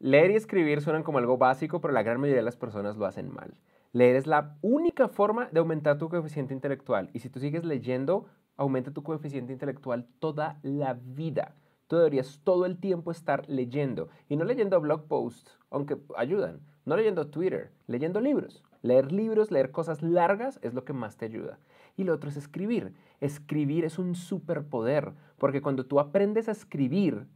Leer y escribir suenan como algo básico, pero la gran mayoría de las personas lo hacen mal. Leer es la única forma de aumentar tu coeficiente intelectual. Y si tú sigues leyendo, aumenta tu coeficiente intelectual toda la vida. Tú deberías todo el tiempo estar leyendo. Y no leyendo blog posts, aunque ayudan. No leyendo Twitter, leyendo libros. Leer libros, leer cosas largas es lo que más te ayuda. Y lo otro es escribir. Escribir es un superpoder, porque cuando tú aprendes a escribir,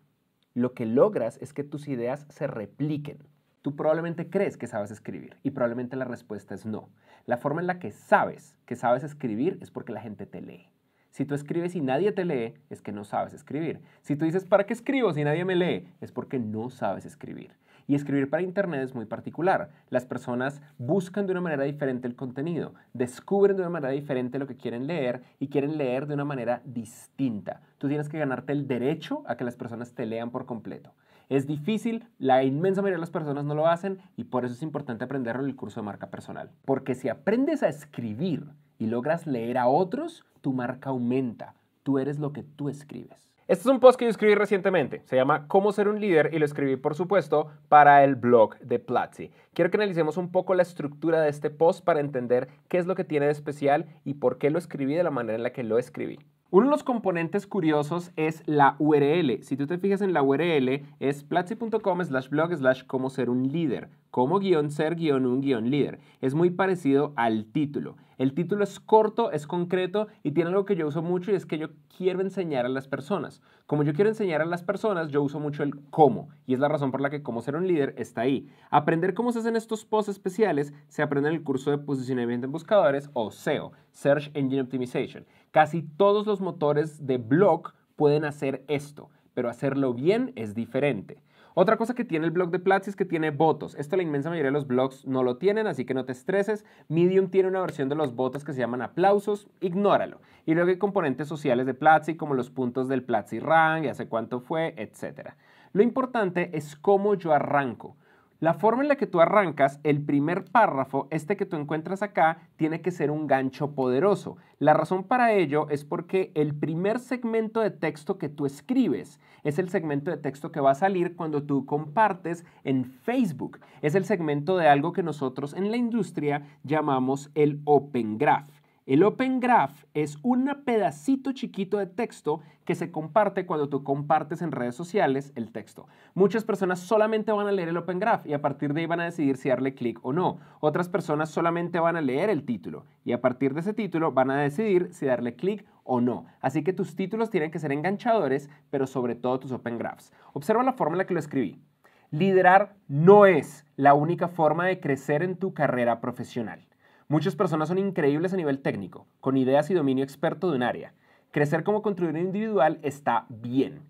lo que logras es que tus ideas se repliquen. Tú probablemente crees que sabes escribir y probablemente la respuesta es no. La forma en la que sabes que sabes escribir es porque la gente te lee. Si tú escribes y nadie te lee, es que no sabes escribir. Si tú dices, ¿para qué escribo si nadie me lee? Es porque no sabes escribir. Y escribir para Internet es muy particular. Las personas buscan de una manera diferente el contenido, descubren de una manera diferente lo que quieren leer y quieren leer de una manera distinta. Tú tienes que ganarte el derecho a que las personas te lean por completo. Es difícil, la inmensa mayoría de las personas no lo hacen y por eso es importante aprenderlo en el curso de marca personal. Porque si aprendes a escribir y logras leer a otros, tu marca aumenta. Tú eres lo que tú escribes. Este es un post que yo escribí recientemente, se llama Cómo ser un líder y lo escribí por supuesto para el blog de Platzi. Quiero que analicemos un poco la estructura de este post para entender qué es lo que tiene de especial y por qué lo escribí de la manera en la que lo escribí. Uno de los componentes curiosos es la URL. Si tú te fijas en la URL, es platzi.com slash blog slash cómo ser un líder, como guión ser guión un guión líder. Es muy parecido al título. El título es corto, es concreto y tiene algo que yo uso mucho y es que yo quiero enseñar a las personas. Como yo quiero enseñar a las personas, yo uso mucho el cómo y es la razón por la que cómo ser un líder está ahí. Aprender cómo se hacen estos posts especiales se aprende en el curso de posicionamiento en buscadores o SEO, Search Engine Optimization. Casi todos los motores de blog pueden hacer esto, pero hacerlo bien es diferente. Otra cosa que tiene el blog de Platzi es que tiene votos. Esto la inmensa mayoría de los blogs no lo tienen, así que no te estreses. Medium tiene una versión de los votos que se llaman aplausos, ignóralo. Y luego hay componentes sociales de Platzi, como los puntos del Platzi Rank, y hace cuánto fue, etc. Lo importante es cómo yo arranco. La forma en la que tú arrancas el primer párrafo, este que tú encuentras acá, tiene que ser un gancho poderoso. La razón para ello es porque el primer segmento de texto que tú escribes es el segmento de texto que va a salir cuando tú compartes en Facebook. Es el segmento de algo que nosotros en la industria llamamos el Open Graph. El Open Graph es un pedacito chiquito de texto que se comparte cuando tú compartes en redes sociales el texto. Muchas personas solamente van a leer el Open Graph y a partir de ahí van a decidir si darle clic o no. Otras personas solamente van a leer el título y a partir de ese título van a decidir si darle clic o no. Así que tus títulos tienen que ser enganchadores, pero sobre todo tus Open Graphs. Observa la forma en la que lo escribí. Liderar no es la única forma de crecer en tu carrera profesional. Muchas personas son increíbles a nivel técnico, con ideas y dominio experto de un área. Crecer como contribuyente individual está bien,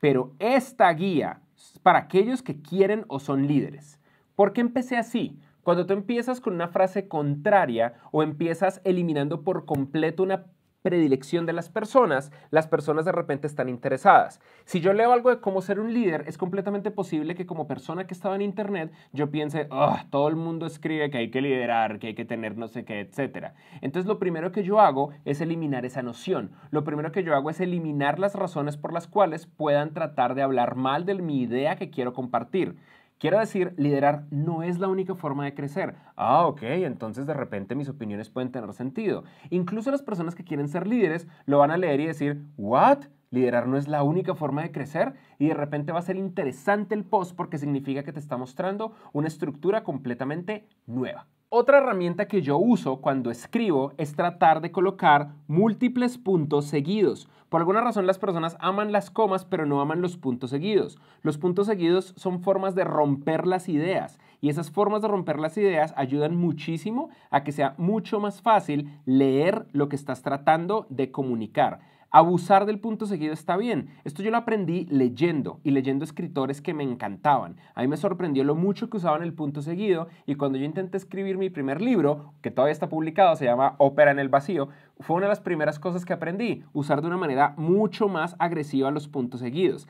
pero esta guía para aquellos que quieren o son líderes. ¿Por qué empecé así? Cuando tú empiezas con una frase contraria o empiezas eliminando por completo una predilección de las personas, las personas de repente están interesadas. Si yo leo algo de cómo ser un líder, es completamente posible que como persona que estaba en Internet, yo piense, ah, todo el mundo escribe que hay que liderar, que hay que tener no sé qué, etc. Entonces lo primero que yo hago es eliminar esa noción. Lo primero que yo hago es eliminar las razones por las cuales puedan tratar de hablar mal de mi idea que quiero compartir. Quiero decir, liderar no es la única forma de crecer. Ah, ok, entonces de repente mis opiniones pueden tener sentido. Incluso las personas que quieren ser líderes lo van a leer y decir, ¿what? Liderar no es la única forma de crecer y de repente va a ser interesante el post porque significa que te está mostrando una estructura completamente nueva. Otra herramienta que yo uso cuando escribo es tratar de colocar múltiples puntos seguidos. Por alguna razón las personas aman las comas pero no aman los puntos seguidos. Los puntos seguidos son formas de romper las ideas y esas formas de romper las ideas ayudan muchísimo a que sea mucho más fácil leer lo que estás tratando de comunicar. Abusar del punto seguido está bien. Esto yo lo aprendí leyendo y leyendo escritores que me encantaban. A mí me sorprendió lo mucho que usaban el punto seguido y cuando yo intenté escribir mi primer libro, que todavía está publicado, se llama Ópera en el Vacío, fue una de las primeras cosas que aprendí, usar de una manera mucho más agresiva los puntos seguidos.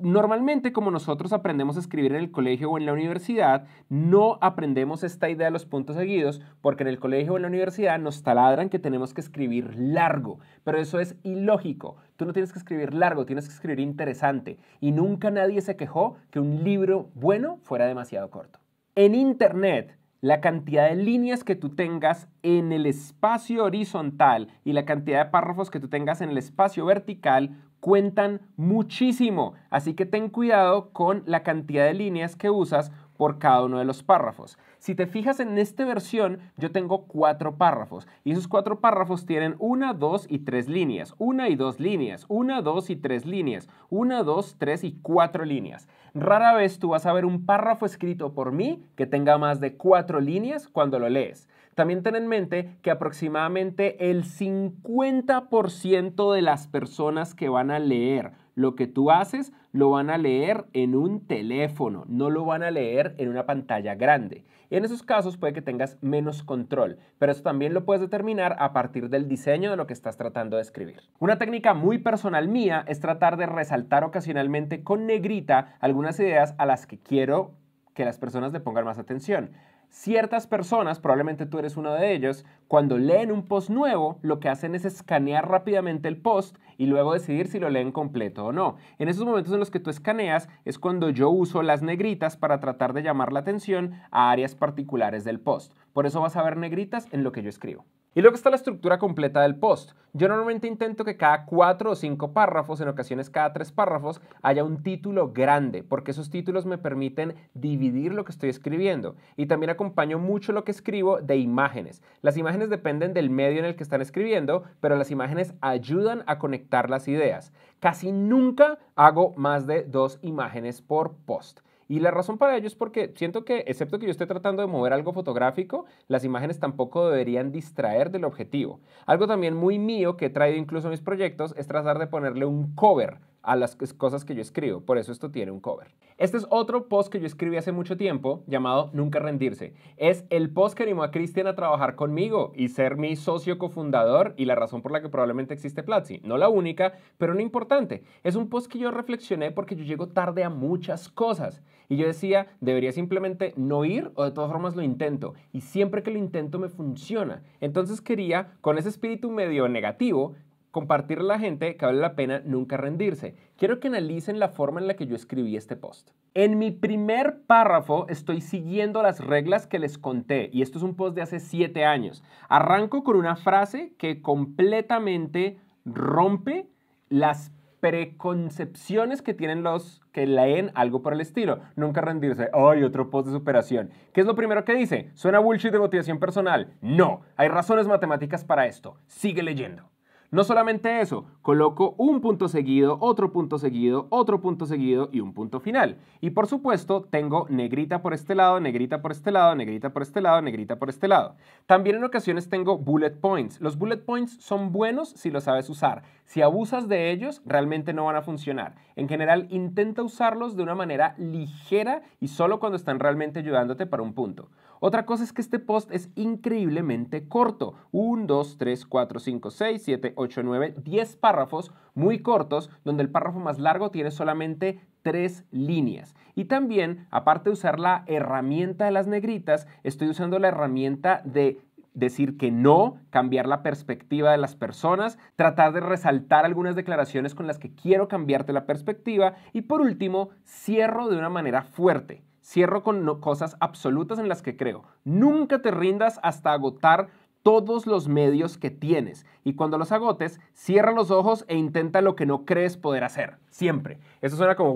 Normalmente, como nosotros aprendemos a escribir en el colegio o en la universidad, no aprendemos esta idea de los puntos seguidos, porque en el colegio o en la universidad nos taladran que tenemos que escribir largo, pero eso es ilógico. Tú no tienes que escribir largo, tienes que escribir interesante. Y nunca nadie se quejó que un libro bueno fuera demasiado corto. En Internet, la cantidad de líneas que tú tengas en el espacio horizontal y la cantidad de párrafos que tú tengas en el espacio vertical cuentan muchísimo, así que ten cuidado con la cantidad de líneas que usas por cada uno de los párrafos. Si te fijas en esta versión, yo tengo cuatro párrafos y esos cuatro párrafos tienen una, dos y tres líneas, una y dos líneas, una, dos y tres líneas, una, dos, tres y cuatro líneas. Rara vez tú vas a ver un párrafo escrito por mí que tenga más de cuatro líneas cuando lo lees. También ten en mente que aproximadamente el 50% de las personas que van a leer lo que tú haces lo van a leer en un teléfono, no lo van a leer en una pantalla grande. Y en esos casos puede que tengas menos control, pero eso también lo puedes determinar a partir del diseño de lo que estás tratando de escribir. Una técnica muy personal mía es tratar de resaltar ocasionalmente con negrita algunas ideas a las que quiero que las personas le pongan más atención. Ciertas personas, probablemente tú eres uno de ellos, cuando leen un post nuevo, lo que hacen es escanear rápidamente el post y luego decidir si lo leen completo o no. En esos momentos en los que tú escaneas es cuando yo uso las negritas para tratar de llamar la atención a áreas particulares del post. Por eso vas a ver negritas en lo que yo escribo. Y luego está la estructura completa del post. Yo normalmente intento que cada cuatro o cinco párrafos, en ocasiones cada tres párrafos, haya un título grande, porque esos títulos me permiten dividir lo que estoy escribiendo. Y también acompaño mucho lo que escribo de imágenes. Las imágenes dependen del medio en el que están escribiendo, pero las imágenes ayudan a conectar las ideas. Casi nunca hago más de dos imágenes por post. Y la razón para ello es porque siento que, excepto que yo esté tratando de mover algo fotográfico, las imágenes tampoco deberían distraer del objetivo. Algo también muy mío que he traído incluso a mis proyectos es tratar de ponerle un cover a las cosas que yo escribo. Por eso esto tiene un cover. Este es otro post que yo escribí hace mucho tiempo llamado Nunca rendirse. Es el post que animó a Cristian a trabajar conmigo y ser mi socio cofundador y la razón por la que probablemente existe Platzi. No la única, pero no importante. Es un post que yo reflexioné porque yo llego tarde a muchas cosas. Y yo decía, debería simplemente no ir o de todas formas lo intento. Y siempre que lo intento me funciona. Entonces quería, con ese espíritu medio negativo, Compartir a la gente que vale la pena nunca rendirse. Quiero que analicen la forma en la que yo escribí este post. En mi primer párrafo estoy siguiendo las reglas que les conté y esto es un post de hace siete años. Arranco con una frase que completamente rompe las preconcepciones que tienen los que leen algo por el estilo. Nunca rendirse. ¡Ay, otro post de superación! ¿Qué es lo primero que dice? ¿Suena bullshit de motivación personal? No, hay razones matemáticas para esto. Sigue leyendo. No solamente eso, coloco un punto seguido, otro punto seguido, otro punto seguido y un punto final. Y por supuesto, tengo negrita por este lado, negrita por este lado, negrita por este lado, negrita por este lado. También en ocasiones tengo bullet points. Los bullet points son buenos si los sabes usar. Si abusas de ellos, realmente no van a funcionar. En general, intenta usarlos de una manera ligera y solo cuando están realmente ayudándote para un punto. Otra cosa es que este post es increíblemente corto. 1, 2, 3, 4, 5, 6, 7, 8, 9, 10 párrafos muy cortos, donde el párrafo más largo tiene solamente tres líneas. Y también, aparte de usar la herramienta de las negritas, estoy usando la herramienta de decir que no, cambiar la perspectiva de las personas, tratar de resaltar algunas declaraciones con las que quiero cambiarte la perspectiva y por último, cierro de una manera fuerte. Cierro con cosas absolutas en las que creo. Nunca te rindas hasta agotar todos los medios que tienes y cuando los agotes, cierra los ojos e intenta lo que no crees poder hacer. Siempre. Eso suena como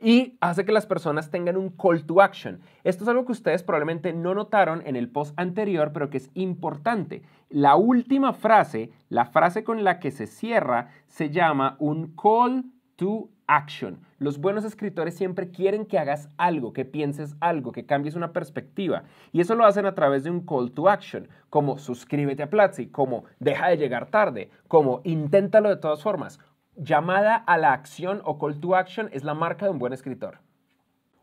y hace que las personas tengan un call to action. Esto es algo que ustedes probablemente no notaron en el post anterior, pero que es importante. La última frase, la frase con la que se cierra, se llama un call to action. Los buenos escritores siempre quieren que hagas algo, que pienses algo, que cambies una perspectiva. Y eso lo hacen a través de un call to action, como suscríbete a Platzi, como deja de llegar tarde, como inténtalo de todas formas, Llamada a la acción o call to action es la marca de un buen escritor.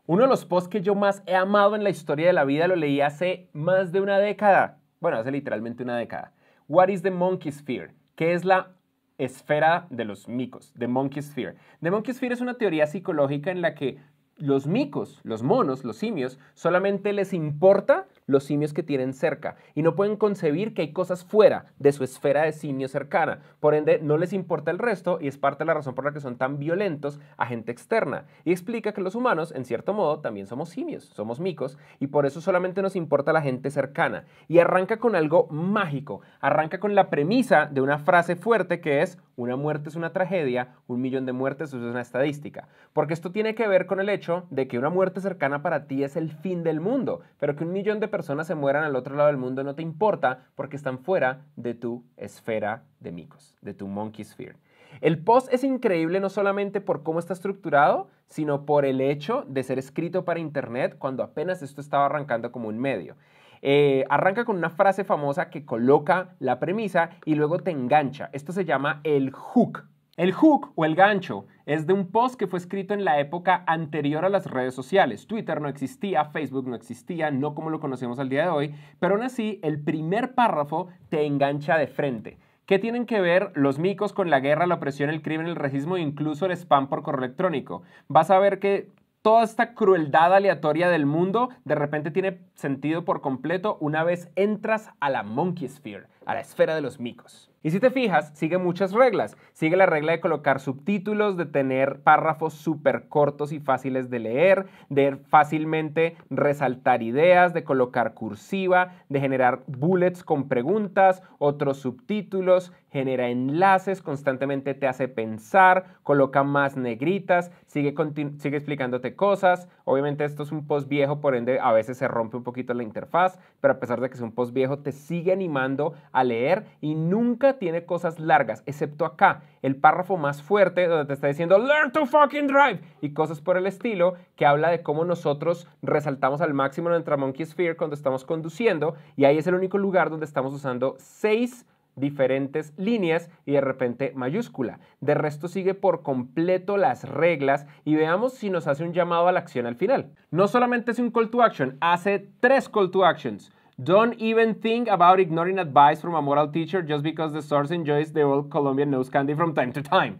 Uno de los posts que yo más he amado en la historia de la vida lo leí hace más de una década. Bueno, hace literalmente una década. What is the monkey's fear? ¿Qué es la esfera de los micos? The monkey's fear. The monkey's fear es una teoría psicológica en la que los micos, los monos, los simios, solamente les importa los simios que tienen cerca y no pueden concebir que hay cosas fuera de su esfera de simio cercana. Por ende, no les importa el resto y es parte de la razón por la que son tan violentos a gente externa. Y explica que los humanos, en cierto modo, también somos simios, somos micos y por eso solamente nos importa la gente cercana. Y arranca con algo mágico, arranca con la premisa de una frase fuerte que es una muerte es una tragedia, un millón de muertes es una estadística. Porque esto tiene que ver con el hecho de que una muerte cercana para ti es el fin del mundo, pero que un millón de personas se mueran al otro lado del mundo no te importa porque están fuera de tu esfera de micos, de tu monkey sphere. El post es increíble no solamente por cómo está estructurado, sino por el hecho de ser escrito para Internet cuando apenas esto estaba arrancando como un medio. Eh, arranca con una frase famosa que coloca la premisa y luego te engancha. Esto se llama el hook el hook o el gancho es de un post que fue escrito en la época anterior a las redes sociales. Twitter no existía, Facebook no existía, no como lo conocemos al día de hoy, pero aún así el primer párrafo te engancha de frente. ¿Qué tienen que ver los micos con la guerra, la opresión, el crimen, el racismo e incluso el spam por correo electrónico? Vas a ver que toda esta crueldad aleatoria del mundo de repente tiene sentido por completo una vez entras a la Monkey Sphere a la esfera de los micos. Y si te fijas, sigue muchas reglas. Sigue la regla de colocar subtítulos, de tener párrafos súper cortos y fáciles de leer, de fácilmente resaltar ideas, de colocar cursiva, de generar bullets con preguntas, otros subtítulos, genera enlaces, constantemente te hace pensar, coloca más negritas, sigue, sigue explicándote cosas. Obviamente esto es un post viejo, por ende a veces se rompe un poquito la interfaz, pero a pesar de que es un post viejo, te sigue animando a leer y nunca tiene cosas largas, excepto acá, el párrafo más fuerte donde te está diciendo Learn to fucking drive y cosas por el estilo que habla de cómo nosotros resaltamos al máximo nuestra Monkey Sphere cuando estamos conduciendo y ahí es el único lugar donde estamos usando seis diferentes líneas y de repente mayúscula. De resto sigue por completo las reglas y veamos si nos hace un llamado a la acción al final. No solamente es un call to action, hace tres call to actions. Don't even think about ignoring advice from a moral teacher just because the source enjoys the old Colombian nose candy from time to time.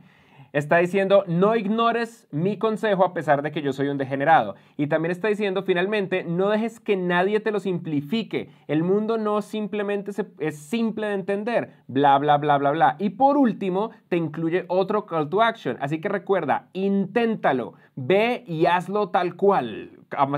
Está diciendo, no ignores mi consejo a pesar de que yo soy un degenerado. Y también está diciendo, finalmente, no dejes que nadie te lo simplifique. El mundo no simplemente es simple de entender. Bla, bla, bla, bla, bla. Y por último, te incluye otro call to action. Así que recuerda, inténtalo. Ve y hazlo tal cual,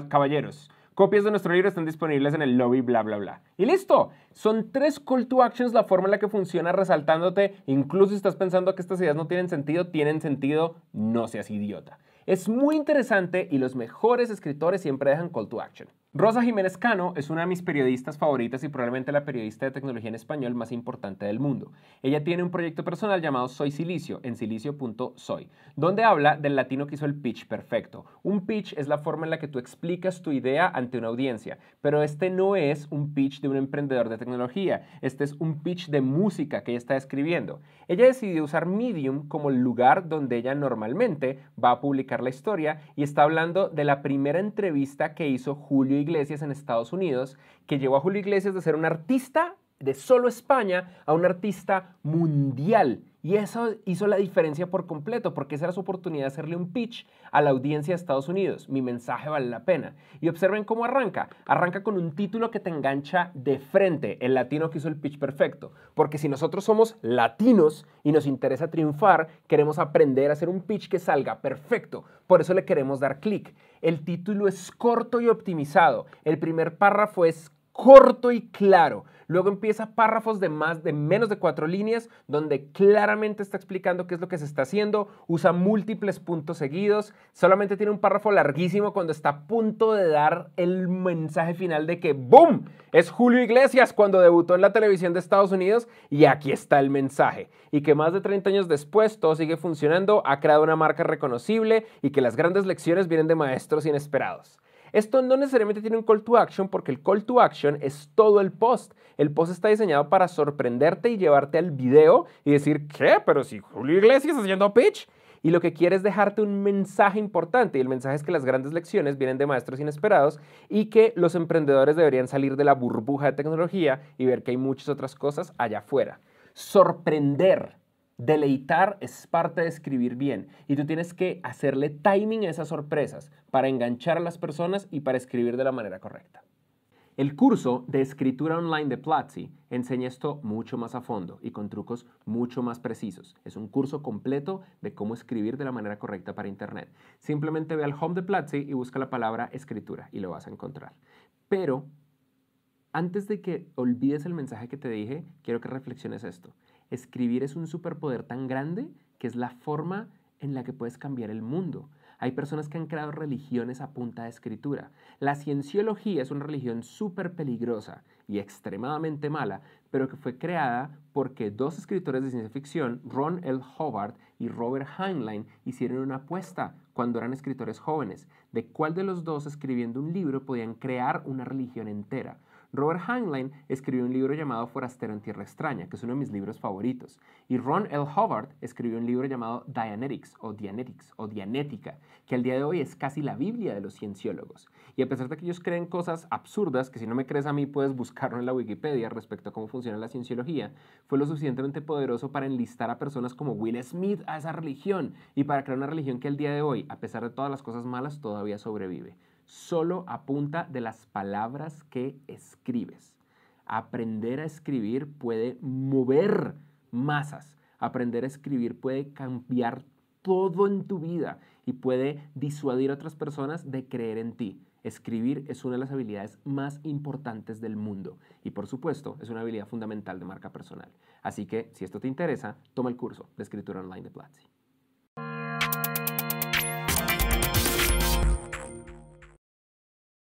caballeros. Copias de nuestro libro están disponibles en el lobby, bla, bla, bla. Y listo. Son tres call to actions la forma en la que funciona resaltándote, incluso si estás pensando que estas ideas no tienen sentido, tienen sentido, no seas idiota. Es muy interesante y los mejores escritores siempre dejan call to action. Rosa Jiménez Cano es una de mis periodistas favoritas y probablemente la periodista de tecnología en español más importante del mundo. Ella tiene un proyecto personal llamado Soy Silicio en silicio.soy, donde habla del latino que hizo el pitch perfecto. Un pitch es la forma en la que tú explicas tu idea ante una audiencia, pero este no es un pitch de un emprendedor de tecnología, este es un pitch de música que ella está escribiendo. Ella decidió usar Medium como el lugar donde ella normalmente va a publicar la historia y está hablando de la primera entrevista que hizo Julio Iglesias en Estados Unidos, que llevó a Julio Iglesias de ser un artista de solo España a un artista mundial. Y eso hizo la diferencia por completo, porque esa era su oportunidad de hacerle un pitch a la audiencia de Estados Unidos. Mi mensaje vale la pena. Y observen cómo arranca. Arranca con un título que te engancha de frente, el latino que hizo el pitch perfecto. Porque si nosotros somos latinos y nos interesa triunfar, queremos aprender a hacer un pitch que salga perfecto. Por eso le queremos dar clic. El título es corto y optimizado. El primer párrafo es corto y claro. Luego empieza párrafos de más de menos de cuatro líneas donde claramente está explicando qué es lo que se está haciendo, usa múltiples puntos seguidos, solamente tiene un párrafo larguísimo cuando está a punto de dar el mensaje final de que ¡boom! Es Julio Iglesias cuando debutó en la televisión de Estados Unidos y aquí está el mensaje. Y que más de 30 años después todo sigue funcionando, ha creado una marca reconocible y que las grandes lecciones vienen de maestros inesperados. Esto no necesariamente tiene un call to action porque el call to action es todo el post. El post está diseñado para sorprenderte y llevarte al video y decir, ¿qué? Pero si Julio Iglesias está haciendo pitch. Y lo que quiere es dejarte un mensaje importante. Y el mensaje es que las grandes lecciones vienen de maestros inesperados y que los emprendedores deberían salir de la burbuja de tecnología y ver que hay muchas otras cosas allá afuera. Sorprender Deleitar es parte de escribir bien y tú tienes que hacerle timing a esas sorpresas para enganchar a las personas y para escribir de la manera correcta. El curso de escritura online de Platzi enseña esto mucho más a fondo y con trucos mucho más precisos. Es un curso completo de cómo escribir de la manera correcta para Internet. Simplemente ve al home de Platzi y busca la palabra escritura y lo vas a encontrar. Pero antes de que olvides el mensaje que te dije, quiero que reflexiones esto escribir es un superpoder tan grande que es la forma en la que puedes cambiar el mundo. Hay personas que han creado religiones a punta de escritura. La cienciología es una religión súper peligrosa y extremadamente mala, pero que fue creada porque dos escritores de ciencia ficción, Ron L. Hobart y Robert Heinlein, hicieron una apuesta cuando eran escritores jóvenes de cuál de los dos escribiendo un libro podían crear una religión entera. Robert Heinlein escribió un libro llamado Forastero en Tierra Extraña, que es uno de mis libros favoritos. Y Ron L. Howard escribió un libro llamado Dianetics o Dianetics o Dianética, que al día de hoy es casi la Biblia de los cienciólogos. Y a pesar de que ellos creen cosas absurdas, que si no me crees a mí puedes buscarlo en la Wikipedia respecto a cómo funciona la cienciología, fue lo suficientemente poderoso para enlistar a personas como Will Smith a esa religión y para crear una religión que al día de hoy, a pesar de todas las cosas malas, todavía sobrevive solo apunta de las palabras que escribes. Aprender a escribir puede mover masas. Aprender a escribir puede cambiar todo en tu vida y puede disuadir a otras personas de creer en ti. Escribir es una de las habilidades más importantes del mundo y por supuesto es una habilidad fundamental de marca personal. Así que si esto te interesa, toma el curso de escritura online de Platzi.